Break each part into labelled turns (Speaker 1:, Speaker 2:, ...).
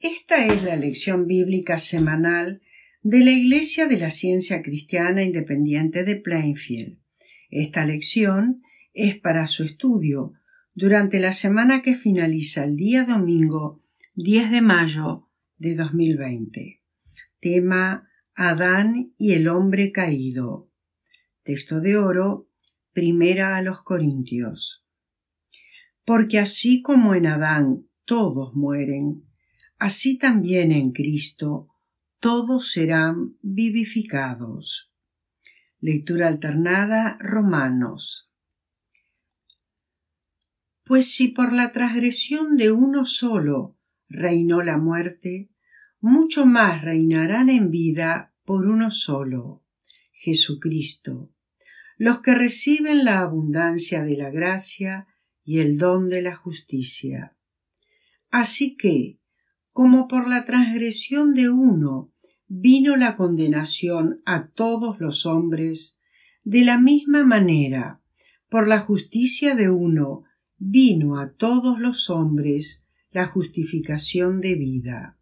Speaker 1: Esta es la lección bíblica semanal de la Iglesia de la Ciencia Cristiana Independiente de Plainfield. Esta lección es para su estudio durante la semana que finaliza el día domingo 10 de mayo de 2020. Tema Adán y el hombre caído. Texto de oro, primera a los Corintios. Porque así como en Adán todos mueren, así también en Cristo todos serán vivificados. Lectura alternada Romanos. Pues si por la transgresión de uno solo reinó la muerte, mucho más reinarán en vida por uno solo, Jesucristo, los que reciben la abundancia de la gracia y el don de la justicia. Así que, como por la transgresión de uno vino la condenación a todos los hombres, de la misma manera, por la justicia de uno vino a todos los hombres la justificación de vida.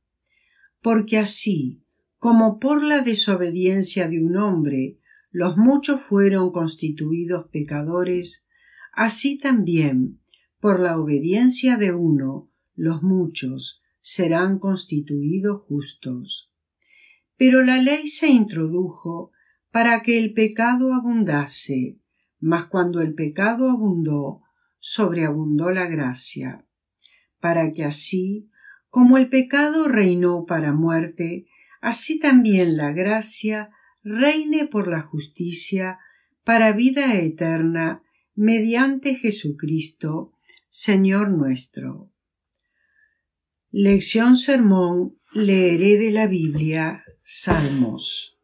Speaker 1: Porque así, como por la desobediencia de un hombre, los muchos fueron constituidos pecadores, así también, por la obediencia de uno, los muchos serán constituidos justos. Pero la ley se introdujo para que el pecado abundase, mas cuando el pecado abundó, sobreabundó la gracia, para que así, como el pecado reinó para muerte, así también la gracia reine por la justicia para vida eterna mediante Jesucristo, Señor nuestro Lección Sermón Leeré de la Biblia Salmos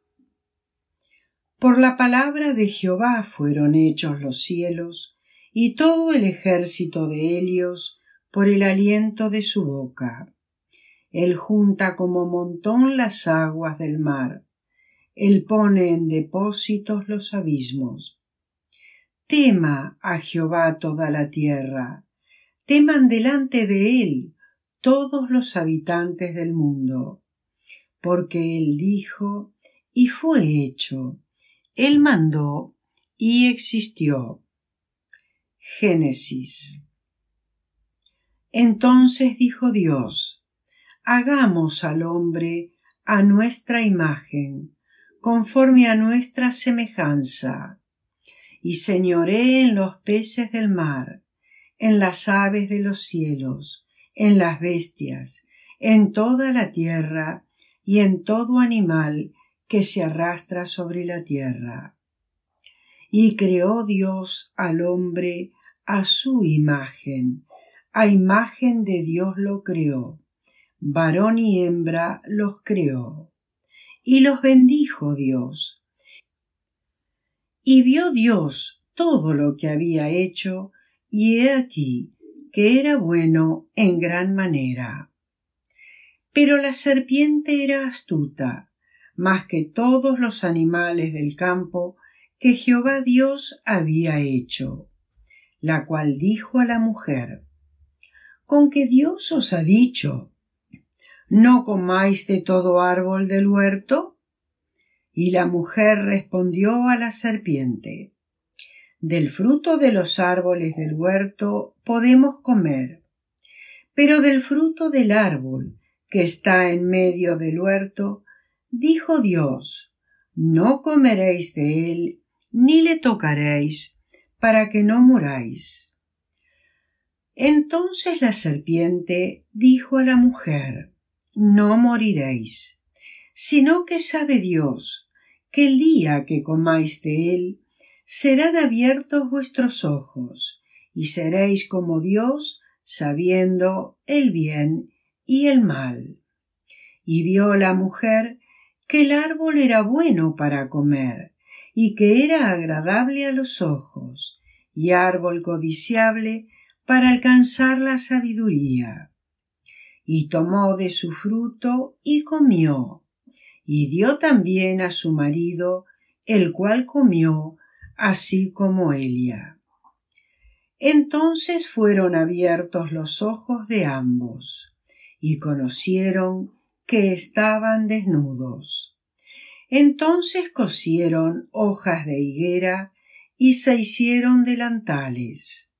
Speaker 1: Por la palabra de Jehová fueron hechos los cielos y todo el ejército de Helios por el aliento de su boca. Él junta como montón las aguas del mar. Él pone en depósitos los abismos. Tema a Jehová toda la tierra. Teman delante de él todos los habitantes del mundo, porque Él dijo y fue hecho, Él mandó y existió. Génesis. Entonces dijo Dios, hagamos al hombre a nuestra imagen, conforme a nuestra semejanza, y señoré en los peces del mar, en las aves de los cielos, en las bestias, en toda la tierra y en todo animal que se arrastra sobre la tierra. Y creó Dios al hombre a su imagen, a imagen de Dios lo creó, varón y hembra los creó. Y los bendijo Dios. Y vio Dios todo lo que había hecho, y he aquí que era bueno en gran manera. Pero la serpiente era astuta, más que todos los animales del campo que Jehová Dios había hecho, la cual dijo a la mujer, Con que Dios os ha dicho, ¿no comáis de todo árbol del huerto? Y la mujer respondió a la serpiente, del fruto de los árboles del huerto podemos comer, pero del fruto del árbol que está en medio del huerto, dijo Dios, no comeréis de él, ni le tocaréis, para que no muráis. Entonces la serpiente dijo a la mujer, No moriréis, sino que sabe Dios que el día que comáis de él, serán abiertos vuestros ojos, y seréis como Dios, sabiendo el bien y el mal. Y vio la mujer que el árbol era bueno para comer, y que era agradable a los ojos, y árbol codiciable para alcanzar la sabiduría. Y tomó de su fruto y comió, y dio también a su marido, el cual comió así como Elia. Entonces fueron abiertos los ojos de ambos, y conocieron que estaban desnudos. Entonces cosieron hojas de higuera y se hicieron delantales.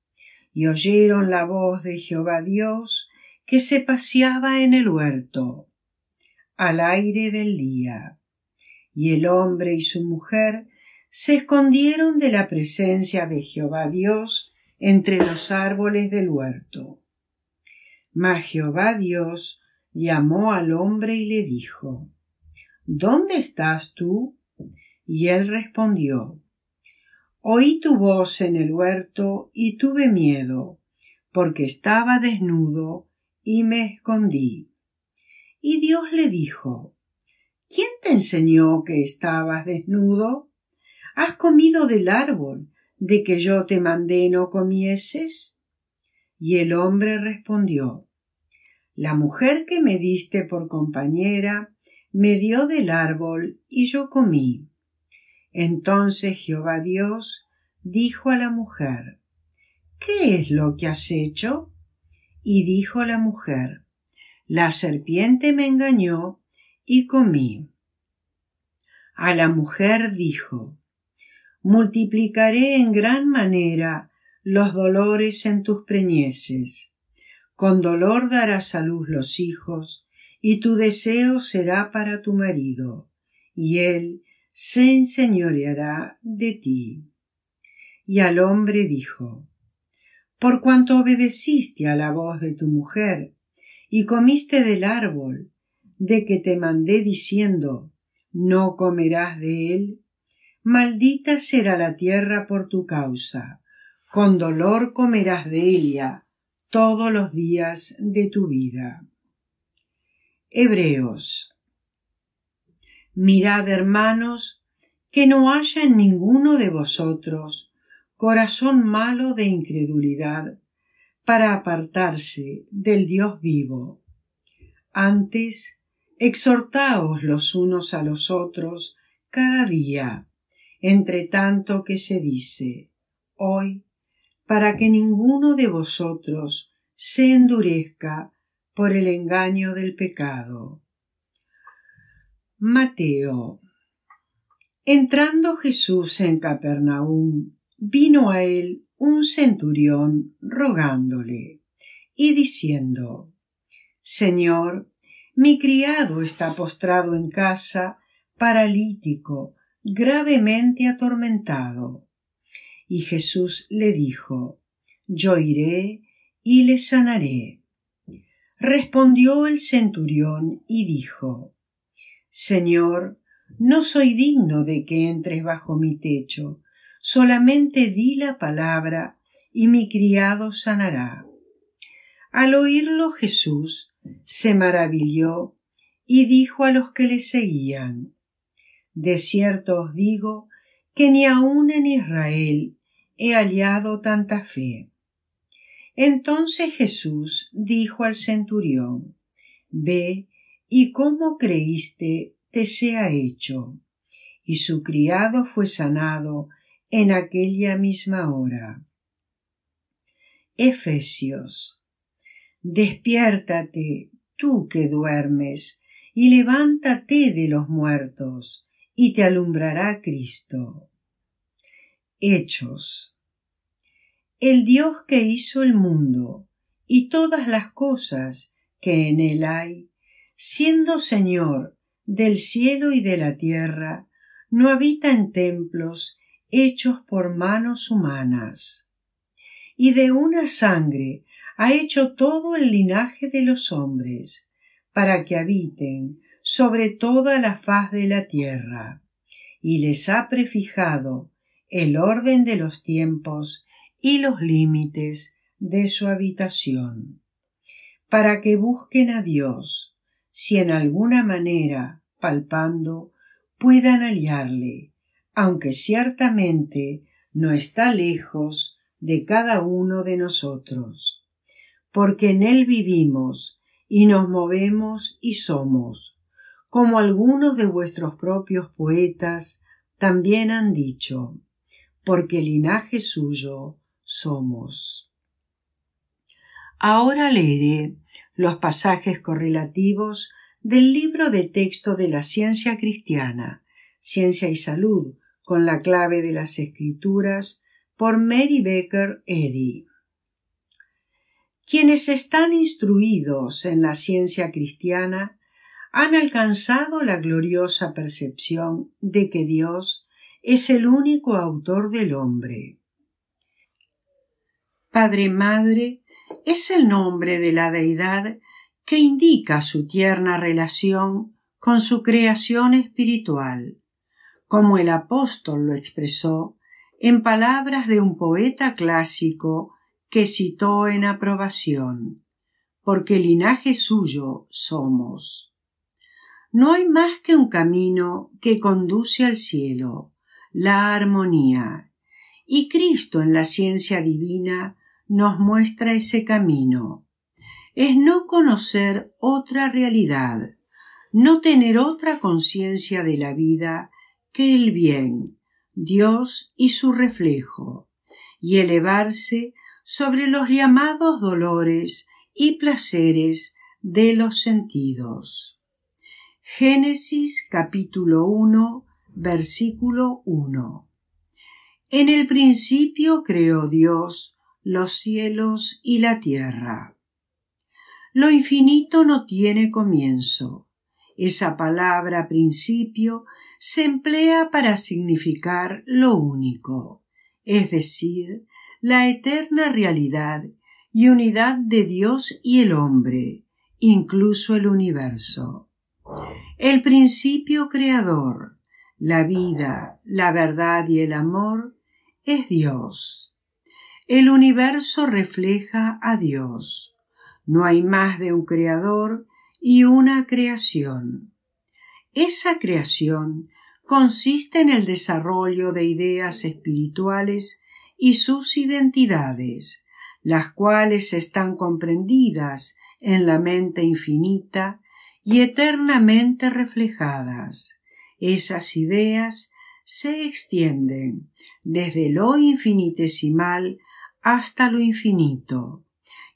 Speaker 1: Y oyeron la voz de Jehová Dios que se paseaba en el huerto, al aire del día. Y el hombre y su mujer se escondieron de la presencia de Jehová Dios entre los árboles del huerto. Mas Jehová Dios llamó al hombre y le dijo, ¿Dónde estás tú? Y él respondió, Oí tu voz en el huerto y tuve miedo, porque estaba desnudo y me escondí. Y Dios le dijo, ¿Quién te enseñó que estabas desnudo? ¿Has comido del árbol de que yo te mandé no comieses? Y el hombre respondió La mujer que me diste por compañera me dio del árbol y yo comí. Entonces Jehová Dios dijo a la mujer ¿Qué es lo que has hecho? Y dijo la mujer La serpiente me engañó y comí. A la mujer dijo multiplicaré en gran manera los dolores en tus preñeces. Con dolor darás a luz los hijos, y tu deseo será para tu marido, y él se enseñoreará de ti. Y al hombre dijo, Por cuanto obedeciste a la voz de tu mujer, y comiste del árbol, de que te mandé diciendo, No comerás de él, maldita será la tierra por tu causa. Con dolor comerás de ella todos los días de tu vida. Hebreos. Mirad, hermanos, que no haya en ninguno de vosotros corazón malo de incredulidad para apartarse del Dios vivo. Antes, exhortaos los unos a los otros cada día entre tanto que se dice hoy, para que ninguno de vosotros se endurezca por el engaño del pecado. Mateo. Entrando Jesús en Capernaum, vino a él un centurión rogándole y diciendo Señor, mi criado está postrado en casa, paralítico, gravemente atormentado. Y Jesús le dijo, Yo iré y le sanaré. Respondió el centurión y dijo, Señor, no soy digno de que entres bajo mi techo, solamente di la palabra y mi criado sanará. Al oírlo Jesús se maravilló y dijo a los que le seguían, de cierto os digo que ni aun en Israel he hallado tanta fe. Entonces Jesús dijo al centurión, Ve, y cómo creíste te sea hecho. Y su criado fue sanado en aquella misma hora. Efesios. Despiértate, tú que duermes, y levántate de los muertos, y te alumbrará Cristo. Hechos. El Dios que hizo el mundo y todas las cosas que en él hay, siendo Señor del cielo y de la tierra, no habita en templos hechos por manos humanas. Y de una sangre ha hecho todo el linaje de los hombres, para que habiten sobre toda la faz de la tierra, y les ha prefijado el orden de los tiempos y los límites de su habitación, para que busquen a Dios, si en alguna manera, palpando, puedan hallarle, aunque ciertamente no está lejos de cada uno de nosotros, porque en Él vivimos y nos movemos y somos, como algunos de vuestros propios poetas también han dicho, porque linaje suyo somos. Ahora leeré los pasajes correlativos del libro de texto de la ciencia cristiana, Ciencia y Salud, con la clave de las escrituras, por Mary Baker Eddy. Quienes están instruidos en la ciencia cristiana han alcanzado la gloriosa percepción de que Dios es el único autor del hombre. Padre Madre es el nombre de la deidad que indica su tierna relación con su creación espiritual, como el apóstol lo expresó en palabras de un poeta clásico que citó en aprobación, porque linaje suyo somos. No hay más que un camino que conduce al cielo, la armonía. Y Cristo en la ciencia divina nos muestra ese camino. Es no conocer otra realidad, no tener otra conciencia de la vida que el bien, Dios y su reflejo, y elevarse sobre los llamados dolores y placeres de los sentidos. Génesis capítulo uno versículo uno. En el principio creó Dios los cielos y la tierra. Lo infinito no tiene comienzo. Esa palabra principio se emplea para significar lo único, es decir, la eterna realidad y unidad de Dios y el hombre, incluso el universo. El principio creador, la vida, la verdad y el amor es Dios. El universo refleja a Dios. No hay más de un creador y una creación. Esa creación consiste en el desarrollo de ideas espirituales y sus identidades, las cuales están comprendidas en la mente infinita y eternamente reflejadas. Esas ideas se extienden desde lo infinitesimal hasta lo infinito,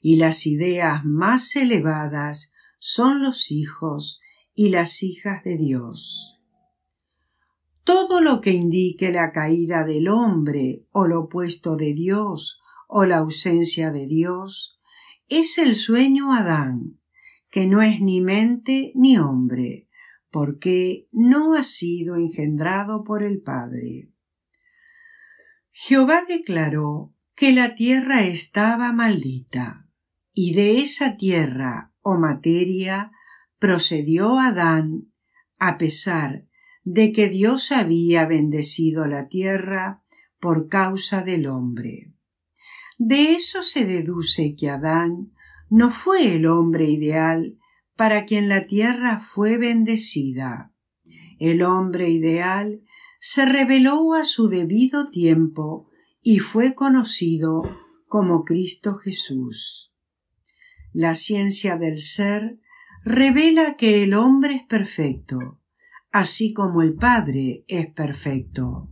Speaker 1: y las ideas más elevadas son los hijos y las hijas de Dios. Todo lo que indique la caída del hombre o lo opuesto de Dios o la ausencia de Dios es el sueño Adán, que no es ni mente ni hombre, porque no ha sido engendrado por el Padre. Jehová declaró que la tierra estaba maldita, y de esa tierra o materia procedió Adán, a pesar de que Dios había bendecido la tierra por causa del hombre. De eso se deduce que Adán no fue el hombre ideal para quien la tierra fue bendecida. El hombre ideal se reveló a su debido tiempo y fue conocido como Cristo Jesús. La ciencia del ser revela que el hombre es perfecto, así como el Padre es perfecto,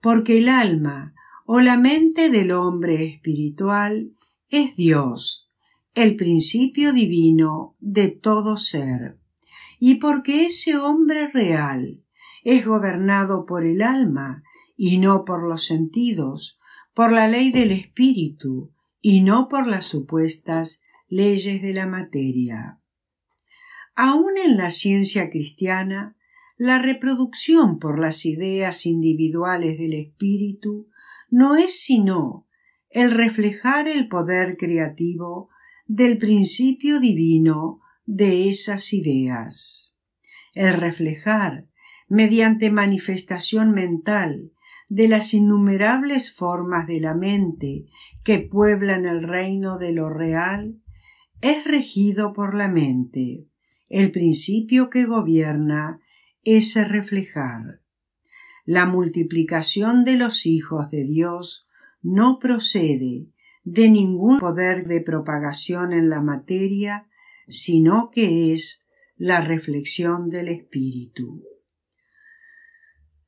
Speaker 1: porque el alma o la mente del hombre espiritual es Dios, el principio divino de todo ser, y porque ese hombre real es gobernado por el alma y no por los sentidos, por la ley del espíritu y no por las supuestas leyes de la materia. Aun en la ciencia cristiana, la reproducción por las ideas individuales del espíritu no es sino el reflejar el poder creativo del principio divino de esas ideas. El reflejar, mediante manifestación mental, de las innumerables formas de la mente que pueblan el reino de lo real, es regido por la mente, el principio que gobierna el reflejar. La multiplicación de los hijos de Dios no procede de ningún poder de propagación en la materia, sino que es la reflexión del espíritu.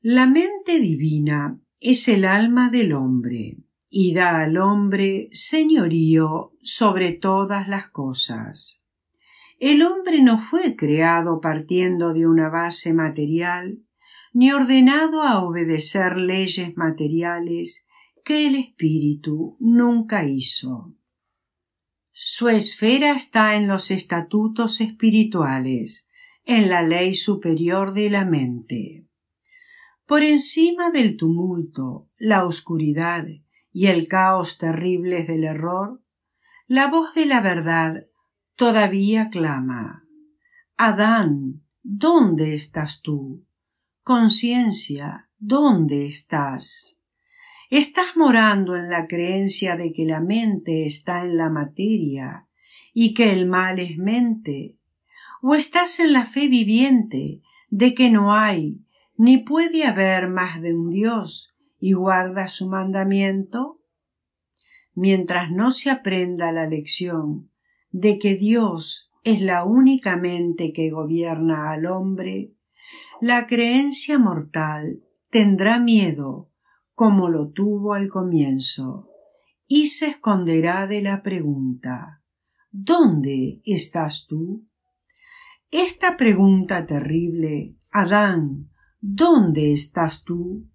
Speaker 1: La mente divina es el alma del hombre y da al hombre señorío sobre todas las cosas. El hombre no fue creado partiendo de una base material, ni ordenado a obedecer leyes materiales, que el espíritu nunca hizo. Su esfera está en los estatutos espirituales, en la ley superior de la mente. Por encima del tumulto, la oscuridad y el caos terribles del error, la voz de la verdad todavía clama Adán, ¿dónde estás tú? Conciencia, ¿dónde estás? Estás morando en la creencia de que la mente está en la materia y que el mal es mente, o estás en la fe viviente de que no hay ni puede haber más de un Dios y guarda su mandamiento? Mientras no se aprenda la lección de que Dios es la única mente que gobierna al hombre, la creencia mortal tendrá miedo como lo tuvo al comienzo, y se esconderá de la pregunta ¿Dónde estás tú? Esta pregunta terrible, Adán, ¿dónde estás tú?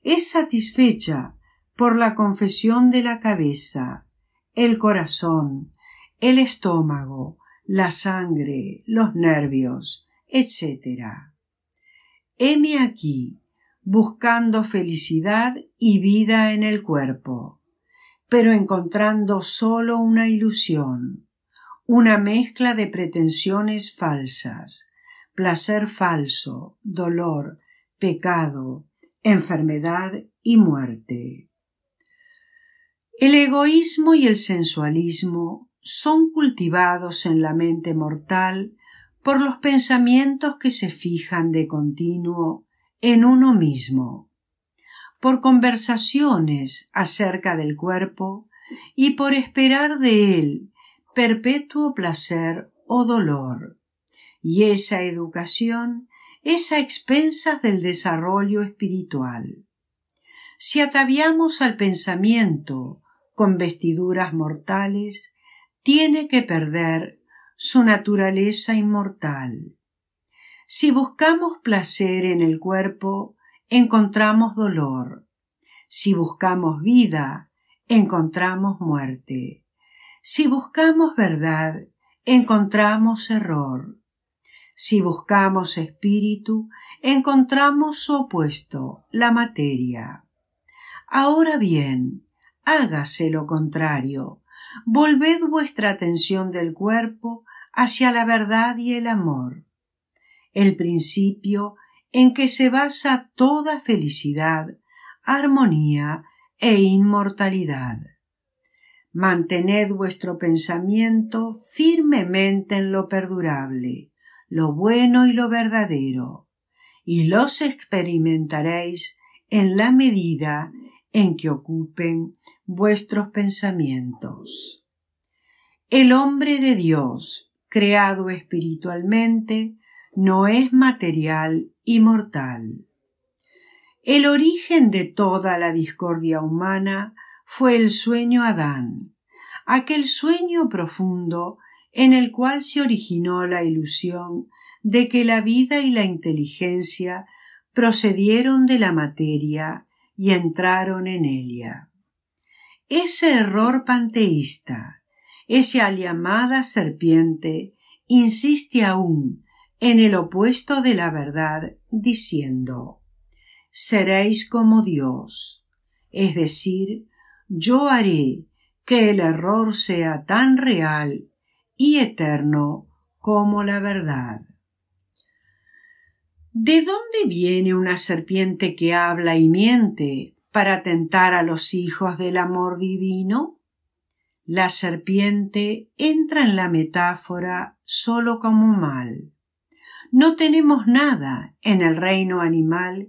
Speaker 1: es satisfecha por la confesión de la cabeza, el corazón, el estómago, la sangre, los nervios, etc. Heme aquí, buscando felicidad y vida en el cuerpo, pero encontrando solo una ilusión, una mezcla de pretensiones falsas, placer falso, dolor, pecado, enfermedad y muerte. El egoísmo y el sensualismo son cultivados en la mente mortal por los pensamientos que se fijan de continuo en uno mismo, por conversaciones acerca del cuerpo y por esperar de él perpetuo placer o dolor. Y esa educación es a expensas del desarrollo espiritual. Si ataviamos al pensamiento con vestiduras mortales, tiene que perder su naturaleza inmortal si buscamos placer en el cuerpo, encontramos dolor. Si buscamos vida, encontramos muerte. Si buscamos verdad, encontramos error. Si buscamos espíritu, encontramos su opuesto, la materia. Ahora bien, hágase lo contrario. Volved vuestra atención del cuerpo hacia la verdad y el amor el principio en que se basa toda felicidad, armonía e inmortalidad. Mantened vuestro pensamiento firmemente en lo perdurable, lo bueno y lo verdadero, y los experimentaréis en la medida en que ocupen vuestros pensamientos. El hombre de Dios, creado espiritualmente, no es material y mortal. El origen de toda la discordia humana fue el sueño Adán, aquel sueño profundo en el cual se originó la ilusión de que la vida y la inteligencia procedieron de la materia y entraron en ella. Ese error panteísta, esa llamada serpiente, insiste aún en el opuesto de la verdad, diciendo Seréis como Dios. Es decir, yo haré que el error sea tan real y eterno como la verdad. ¿De dónde viene una serpiente que habla y miente para tentar a los hijos del amor divino? La serpiente entra en la metáfora solo como mal. No tenemos nada en el reino animal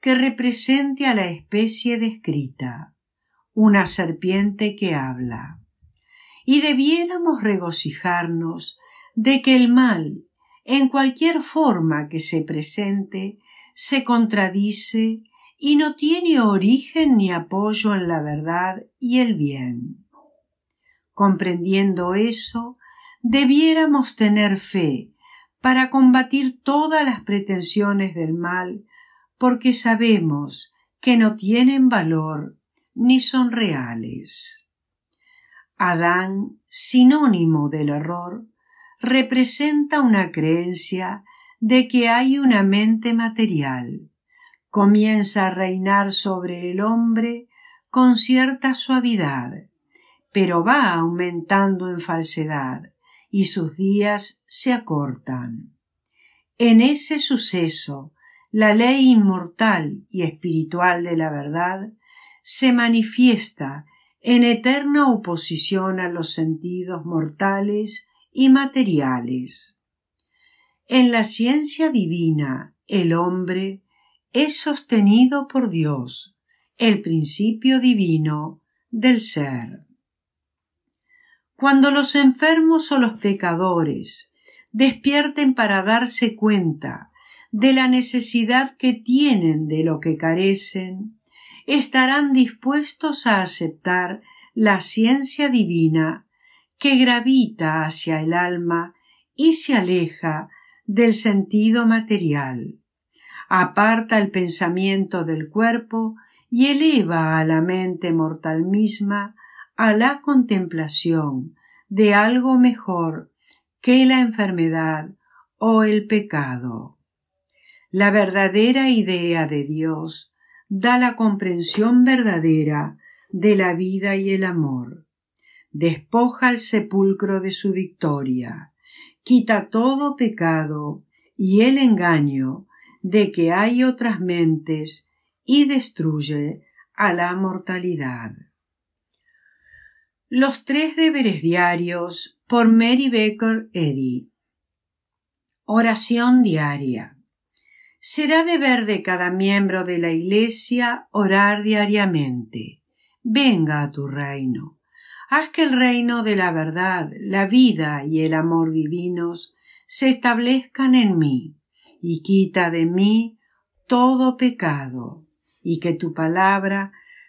Speaker 1: que represente a la especie descrita, una serpiente que habla. Y debiéramos regocijarnos de que el mal, en cualquier forma que se presente, se contradice y no tiene origen ni apoyo en la verdad y el bien. Comprendiendo eso, debiéramos tener fe para combatir todas las pretensiones del mal, porque sabemos que no tienen valor ni son reales. Adán, sinónimo del error, representa una creencia de que hay una mente material. Comienza a reinar sobre el hombre con cierta suavidad, pero va aumentando en falsedad y sus días se acortan. En ese suceso, la ley inmortal y espiritual de la verdad se manifiesta en eterna oposición a los sentidos mortales y materiales. En la ciencia divina, el hombre es sostenido por Dios, el principio divino del ser. Cuando los enfermos o los pecadores despierten para darse cuenta de la necesidad que tienen de lo que carecen, estarán dispuestos a aceptar la ciencia divina que gravita hacia el alma y se aleja del sentido material. Aparta el pensamiento del cuerpo y eleva a la mente mortal misma a la contemplación de algo mejor que la enfermedad o el pecado. La verdadera idea de Dios da la comprensión verdadera de la vida y el amor. Despoja el sepulcro de su victoria, quita todo pecado y el engaño de que hay otras mentes y destruye a la mortalidad. Los tres deberes diarios por Mary Baker Eddy. Oración diaria. Será deber de cada miembro de la Iglesia orar diariamente. Venga a tu reino. Haz que el reino de la verdad, la vida y el amor divinos se establezcan en mí, y quita de mí todo pecado, y que tu palabra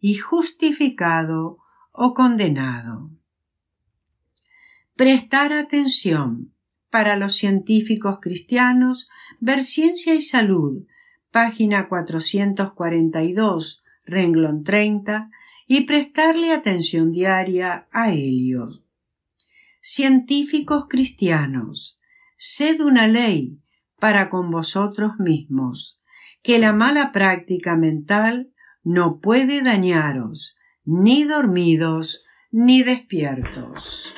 Speaker 1: y justificado o condenado. Prestar atención. Para los científicos cristianos, ver Ciencia y Salud, página 442, renglón 30, y prestarle atención diaria a Helios. Científicos cristianos, sed una ley para con vosotros mismos, que la mala práctica mental no puede dañaros, ni dormidos, ni despiertos.